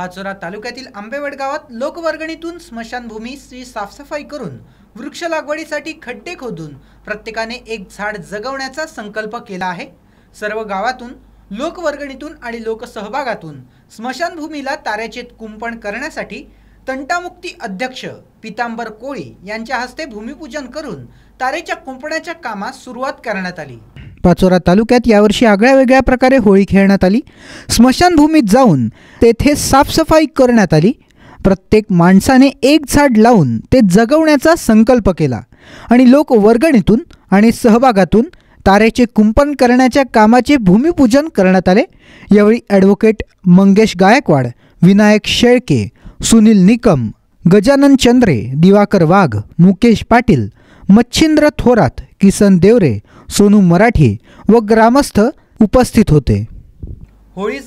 पाचोरा तालुक्यातील आंबेवड गावात लोकवर्गणीतून स्मशानभूमीची साफसफाई करून वृक्ष लागवडीसाठी खड्डे खोदून प्रत्येकाने एक झाड जगवण्याचा संकल्प केला आहे सर्व गावातून लोकवर्गणीतून आणि लोकसहभागातून स्मशानभूमीला ताऱ्याचे कुंपण करण्यासाठी तंटामुक्ती अध्यक्ष पितांबर कोळी यांच्या हस्ते भूमिपूजन करून तारेच्या कुंपणाच्या कामास सुरुवात करण्यात आली पाचोरा तालुक्यात यावर्षी आगळ्या वेगळ्या प्रकारे होळी खेळण्यात आली स्मशानभूमीत जाऊन तेथे साफसफाई करण्यात आली प्रत्येक माणसाने एक झाड लावून ते जगवण्याचा संकल्प केला आणि लोक वर्गणीतून आणि सहभागातून तारेचे कुंपण करण्याच्या कामाचे भूमिपूजन करण्यात आले यावेळी ॲडव्होकेट मंगेश गायकवाड विनायक शेळके सुनील निकम गजानन चंद्रे दिवाकर वाघ मुकेश पाटील मच्छिंद्र थोरात किसन देवरे सोनू मराठी व ग्रामस्थ उपस्थित होते होळी